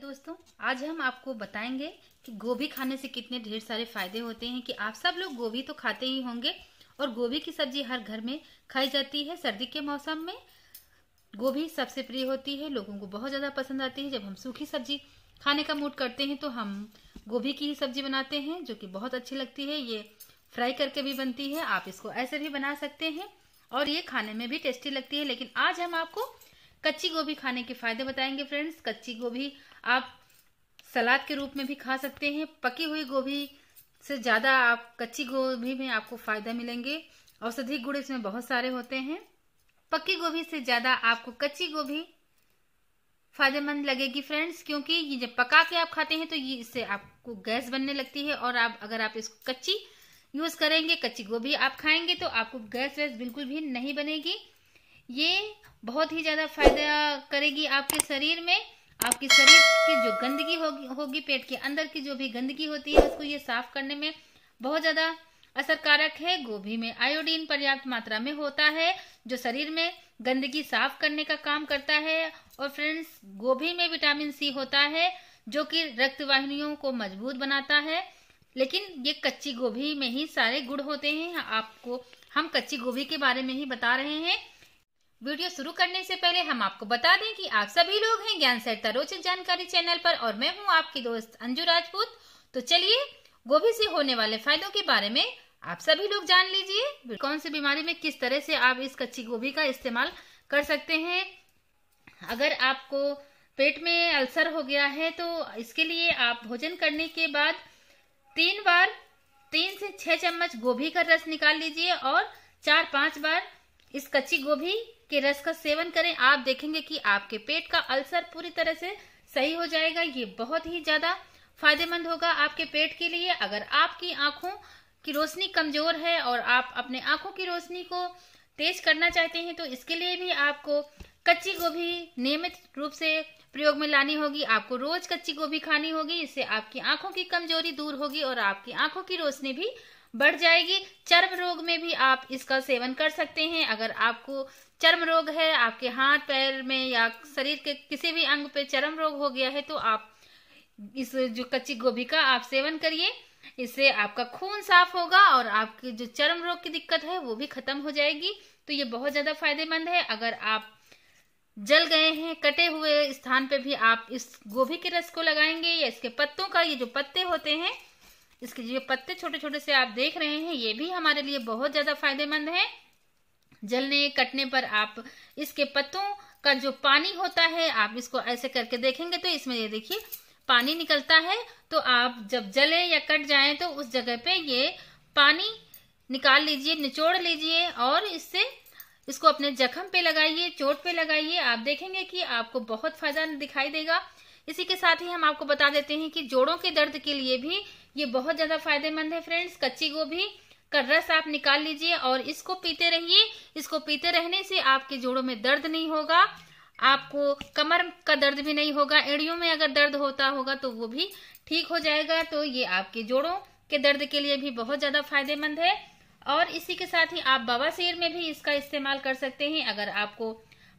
दोस्तों आज हम आपको बताएंगे कि गोभी खाने से कितने ढेर सारे फायदे होते हैं कि आप सब लोग गोभी तो खाते ही होंगे और गोभी की सब्जी हर घर में खाई जाती है सर्दी के मौसम में गोभी सबसे प्रिय होती है लोगों को बहुत ज़्यादा पसंद आती है जब हम सूखी सब्जी खाने का मूड करते हैं तो हम गोभी की ही सब्जी बनाते हैं जो कि बहुत अच्छी लगती है ये फ्राई करके भी बनती है आप इसको ऐसे भी बना सकते हैं और ये खाने में भी टेस्टी लगती है लेकिन आज हम आपको कच्ची गोभी खाने के फायदे बताएंगे फ्रेंड्स कच्ची गोभी आप सलाद के रूप में भी खा सकते हैं पकी हुई गोभी से ज़्यादा आप कच्ची गोभी में आपको फायदा मिलेंगे औषधि गुण इसमें बहुत सारे होते हैं पक्की गोभी से ज़्यादा आपको कच्ची गोभी फायदेमंद लगेगी फ्रेंड्स क्योंकि ये जब पका के आप खाते हैं तो ये इससे आपको गैस बनने लगती है और आप अगर आप इसको कच्ची यूज़ करेंगे कच्ची गोभी आप खाएंगे तो आपको गैस वैस बिल्कुल भी नहीं बनेगी ये बहुत ही ज़्यादा फायदा करेगी आपके शरीर में आपके शरीर की जो गंदगी होगी होगी पेट के अंदर की जो भी गंदगी होती है उसको ये साफ करने में बहुत ज़्यादा असरकारक है गोभी में आयोडीन पर्याप्त मात्रा में होता है जो शरीर में गंदगी साफ करने का काम करता है और फ्रेंड्स गोभी में विटामिन सी होता है जो कि रक्त वाहिनियों को मजबूत बनाता है लेकिन ये कच्ची गोभी में ही सारे गुड़ होते हैं आपको हम कच्ची गोभी के बारे में ही बता रहे हैं वीडियो शुरू करने से पहले हम आपको बता दें कि आप सभी लोग हैं ज्ञान सहायता रोचक जानकारी चैनल पर और मैं हूं आपकी दोस्त अंजू राजपूत तो चलिए गोभी से होने वाले फायदों के बारे में आप सभी लोग जान लीजिए कौन सी बीमारी में किस तरह से आप इस कच्ची गोभी का इस्तेमाल कर सकते हैं अगर आपको पेट में अल्सर हो गया है तो इसके लिए आप भोजन करने के बाद तीन बार तीन से छह चम्मच गोभी का रस निकाल लीजिए और चार पांच बार इस कच्ची गोभी के रस का सेवन करें आप देखेंगे कि आपके पेट का अल्सर पूरी तरह से सही हो जाएगा ये बहुत ही ज्यादा फायदेमंद होगा आपके पेट के लिए अगर आपकी आंखों की रोशनी कमजोर है और आप अपने आंखों की रोशनी को तेज करना चाहते हैं तो इसके लिए भी आपको कच्ची गोभी नियमित रूप से प्रयोग में लानी होगी आपको रोज कच्ची गोभी खानी होगी इससे आपकी आंखों की कमजोरी दूर होगी और आपकी आंखों की रोशनी भी बढ़ जाएगी चर्म रोग में भी आप इसका सेवन कर सकते हैं अगर आपको चर्म रोग है आपके हाथ पैर में या शरीर के किसी भी अंग पे चर्म रोग हो गया है तो आप इस जो कच्ची गोभी का आप सेवन करिए इससे आपका खून साफ होगा और आपकी जो चर्म रोग की दिक्कत है वो भी खत्म हो जाएगी तो ये बहुत ज्यादा फायदेमंद है अगर आप जल गए हैं कटे हुए स्थान पे भी आप इस गोभी के रस को लगाएंगे या इसके पत्तों का ये जो पत्ते होते हैं इसके जो पत्ते छोटे छोटे से आप देख रहे हैं ये भी हमारे लिए बहुत ज़्यादा फायदेमंद है जलने कटने पर आप इसके पत्तों का जो पानी होता है आप इसको ऐसे करके देखेंगे तो इसमें ये देखिए पानी निकलता है तो आप जब जले या कट जाए तो उस जगह पे ये पानी निकाल लीजिए निचोड़ लीजिए और इससे इसको अपने जख्म पे लगाइए चोट पे लगाइए आप देखेंगे कि आपको बहुत फायदा दिखाई देगा इसी के साथ ही हम आपको बता देते हैं कि जोड़ों के दर्द के लिए भी ये बहुत ज्यादा फायदेमंद है फ्रेंड्स कच्ची गोभी का रस आप निकाल लीजिए और इसको पीते रहिए इसको पीते रहने से आपके जोड़ों में दर्द नहीं होगा आपको कमर का दर्द भी नहीं होगा एड़ियों में अगर दर्द होता होगा तो वो भी ठीक हो जाएगा तो ये आपके जोड़ों के दर्द के लिए भी बहुत ज्यादा फायदेमंद है और इसी के साथ ही आप बवासीर में भी इसका इस्तेमाल कर सकते हैं अगर आपको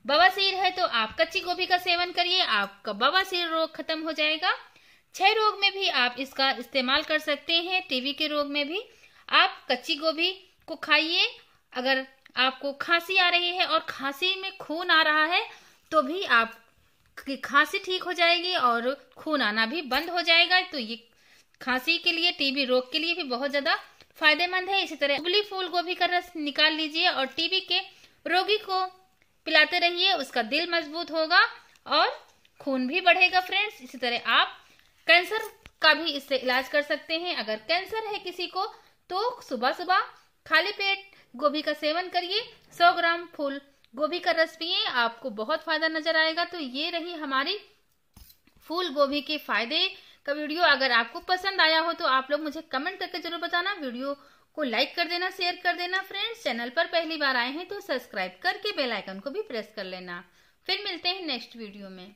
बवासीर है तो आप कच्ची गोभी का सेवन करिए आपका बवासीर रोग खत्म हो जाएगा छह रोग में भी आप इसका इस्तेमाल कर सकते हैं टीवी के रोग में भी आप कच्ची गोभी को खाइए अगर आपको खांसी आ रही है और खांसी में खून आ रहा है तो भी आप खांसी ठीक हो जाएगी और खून आना भी बंद हो जाएगा तो ये खांसी के लिए टीबी रोग के लिए भी बहुत ज्यादा फायदेमंद है इसी तरह उगली फूल गोभी का रस निकाल लीजिए और टीबी के रोगी को पिलाते रहिए उसका दिल मजबूत होगा और खून भी बढ़ेगा फ्रेंड्स इसी तरह आप कैंसर का भी इससे इलाज कर सकते हैं अगर कैंसर है किसी को तो सुबह सुबह खाली पेट गोभी का सेवन करिए 100 ग्राम फूल गोभी का रस पिए आपको बहुत फायदा नजर आएगा तो ये रही हमारी फूल गोभी के फायदे का वीडियो अगर आपको पसंद आया हो तो आप लोग मुझे कमेंट करके जरूर बताना वीडियो को लाइक कर देना शेयर कर देना फ्रेंड्स चैनल पर पहली बार आए हैं तो सब्सक्राइब करके बेल आइकन को भी प्रेस कर लेना फिर मिलते हैं नेक्स्ट वीडियो में